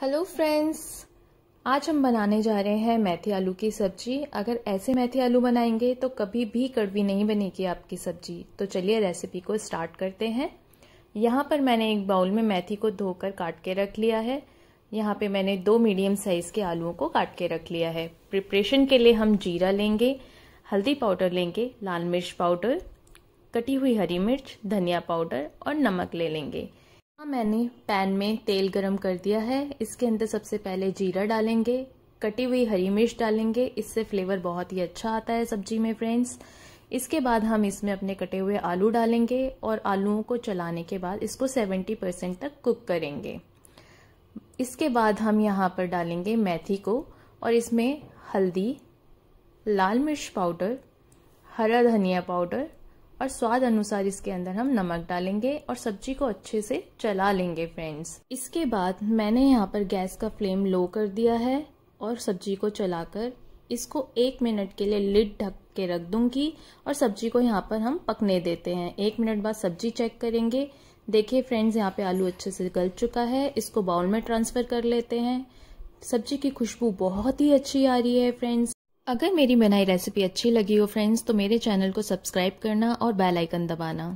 hello friends आज हम बनाने जा रहे हैं मेथी आलू की सब्जी अगर ऐसे मेथी आलू बनाएंगे तो कभी भी कड़वी नहीं बनेगी आपकी सब्जी तो चलिए रेसिपी को स्टार्ट करते हैं यहाँ पर मैंने एक बाउल में मेथी को धोकर काट के रख लिया है यहाँ पे मैंने दो मीडियम साइज़ के आलूओं को काट के रख लिया है प्रिपरेशन के लिए हम जीरा लेंगे हल्दी पाउडर लेंगे लाल मिर्च पाउडर कटी हुई हरी मिर्च धनिया पाउडर और नमक ले लेंगे हाँ मैंने पैन में तेल गरम कर दिया है इसके अंदर सबसे पहले जीरा डालेंगे कटी हुई हरी मिर्च डालेंगे इससे फ्लेवर बहुत ही अच्छा आता है सब्जी में फ्रेंड्स इसके बाद हम इसमें अपने कटे हुए आलू डालेंगे और आलूओं को चलाने के बाद इसको 70 परसेंट तक कुक करेंगे इसके बाद हम यहाँ पर डालेंगे मेथी को और इसमें हल्दी लाल मिर्च पाउडर हरा धनिया पाउडर और स्वाद अनुसार इसके अंदर हम नमक डालेंगे और सब्जी को अच्छे से चला लेंगे फ्रेंड्स इसके बाद मैंने यहाँ पर गैस का फ्लेम लो कर दिया है और सब्जी को चलाकर इसको एक मिनट के लिए लिड ढक के रख दूंगी और सब्जी को यहाँ पर हम पकने देते हैं एक मिनट बाद सब्जी चेक करेंगे देखिए फ्रेंड्स यहाँ पे आलू अच्छे से गल चुका है इसको बाउल में ट्रांसफ़र कर लेते हैं सब्जी की खुशबू बहुत ही अच्छी आ रही है फ्रेंड्स अगर मेरी बनाई रेसिपी अच्छी लगी हो फ्रेंड्स तो मेरे चैनल को सब्सक्राइब करना और बेल आइकन दबाना